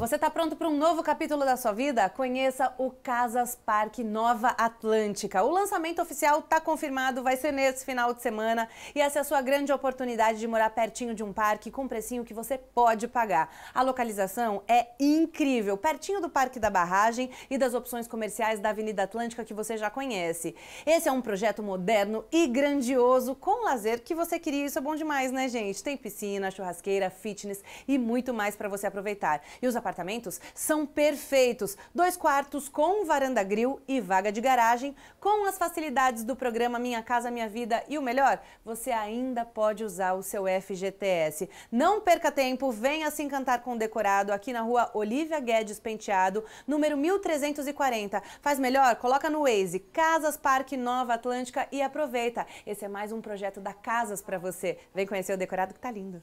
Você está pronto para um novo capítulo da sua vida? Conheça o Casas Parque Nova Atlântica. O lançamento oficial está confirmado, vai ser nesse final de semana. E essa é a sua grande oportunidade de morar pertinho de um parque com precinho que você pode pagar. A localização é incrível, pertinho do Parque da Barragem e das opções comerciais da Avenida Atlântica que você já conhece. Esse é um projeto moderno e grandioso, com lazer que você queria. Isso é bom demais, né, gente? Tem piscina, churrasqueira, fitness e muito mais para você aproveitar. E os apartamentos são perfeitos. Dois quartos com varanda grill e vaga de garagem. Com as facilidades do programa Minha Casa Minha Vida e o melhor, você ainda pode usar o seu FGTS. Não perca tempo, venha se encantar com o decorado aqui na rua Olivia Guedes Penteado, número 1340. Faz melhor? Coloca no Waze, Casas Parque Nova Atlântica e aproveita. Esse é mais um projeto da Casas para você. Vem conhecer o decorado que tá lindo.